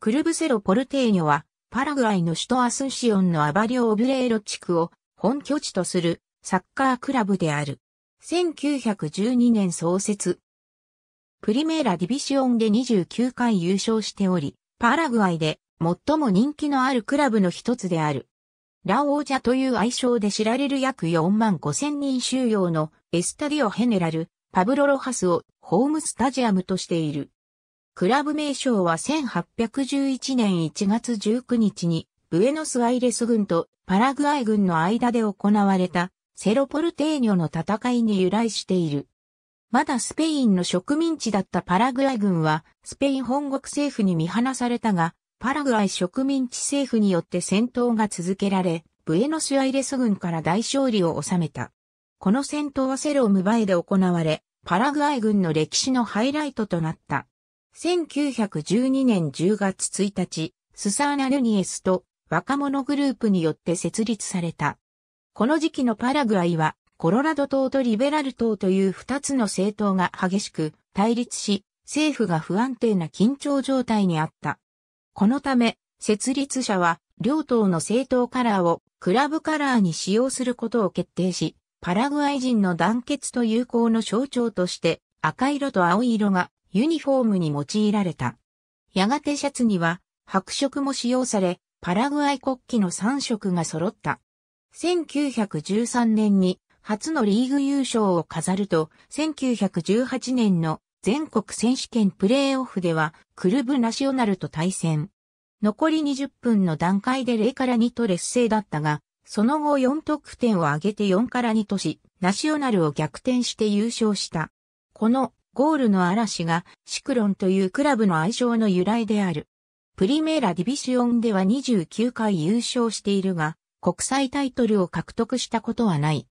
クルブセロ・ポルテーニョは、パラグアイの首都アスンシオンのアバリオ・オブレーロ地区を本拠地とするサッカークラブである。1912年創設。プリメーラ・ディビシオンで29回優勝しており、パラグアイで最も人気のあるクラブの一つである。ラオージャという愛称で知られる約4万5千人収容のエスタディオ・ヘネラル、パブロ・ロハスをホームスタジアムとしている。クラブ名称は1811年1月19日に、ブエノスアイレス軍とパラグアイ軍の間で行われたセロポルテーニョの戦いに由来している。まだスペインの植民地だったパラグアイ軍は、スペイン本国政府に見放されたが、パラグアイ植民地政府によって戦闘が続けられ、ブエノスアイレス軍から大勝利を収めた。この戦闘はセロムバエで行われ、パラグアイ軍の歴史のハイライトとなった。1912年10月1日、スサーナ・ルニエスと若者グループによって設立された。この時期のパラグアイは、コロラド党とリベラル党という二つの政党が激しく対立し、政府が不安定な緊張状態にあった。このため、設立者は、両党の政党カラーをクラブカラーに使用することを決定し、パラグアイ人の団結と友好の象徴として、赤色と青色がユニフォームに用いられた。やがてシャツには白色も使用され、パラグアイ国旗の3色が揃った。1913年に初のリーグ優勝を飾ると、1918年の全国選手権プレーオフでは、クルブナショナルと対戦。残り20分の段階で0から2と劣勢だったが、その後4得点を挙げて4から2とし、ナショナルを逆転して優勝した。このゴールの嵐がシクロンというクラブの愛称の由来である。プリメーラディビシオンでは29回優勝しているが、国際タイトルを獲得したことはない。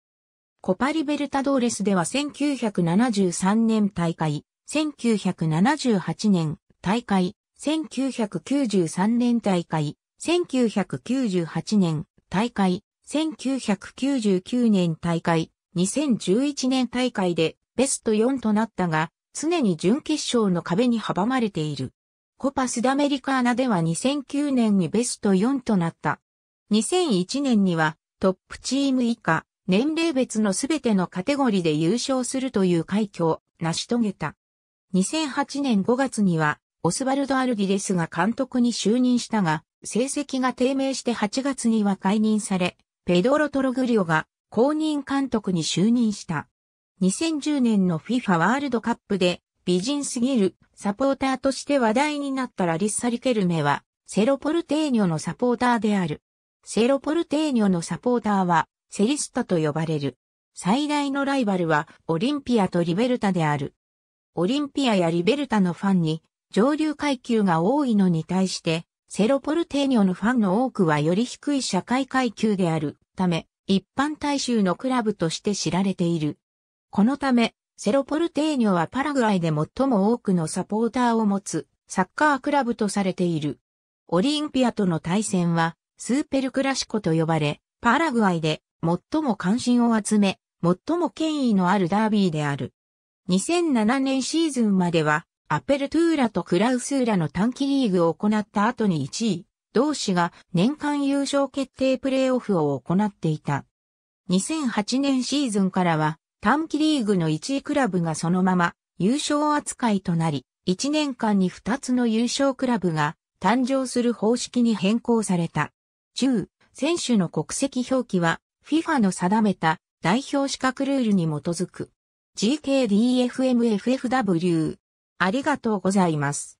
コパリベルタドーレスでは1973年大会、1978年大会、1993年大会、1998年大会、1999年大会、2011年大会でベスト4となったが、常に準決勝の壁に阻まれている。コパスダメリカーナでは2009年にベスト4となった。2001年にはトップチーム以下、年齢別のすべてのカテゴリーで優勝するという快挙を成し遂げた。2008年5月にはオスバルド・アルディレスが監督に就任したが、成績が低迷して8月には解任され、ペドロ・トログリオが公認監督に就任した。2010年の FIFA ワールドカップで美人すぎるサポーターとして話題になったラリッサ・リケルメはセロポルテーニョのサポーターである。セロポルテーニョのサポーターはセリスタと呼ばれる。最大のライバルはオリンピアとリベルタである。オリンピアやリベルタのファンに上流階級が多いのに対してセロポルテーニョのファンの多くはより低い社会階級であるため一般大衆のクラブとして知られている。このため、セロポルテーニョはパラグアイで最も多くのサポーターを持つサッカークラブとされている。オリンピアとの対戦はスーペルクラシコと呼ばれ、パラグアイで最も関心を集め、最も権威のあるダービーである。2007年シーズンまでは、アペルトゥーラとクラウスーラの短期リーグを行った後に1位、同士が年間優勝決定プレーオフを行っていた。2008年シーズンからは、短期リーグの1位クラブがそのまま優勝扱いとなり、1年間に2つの優勝クラブが誕生する方式に変更された。中、選手の国籍表記は FIFA の定めた代表資格ルールに基づく。GKDFMFFW。ありがとうございます。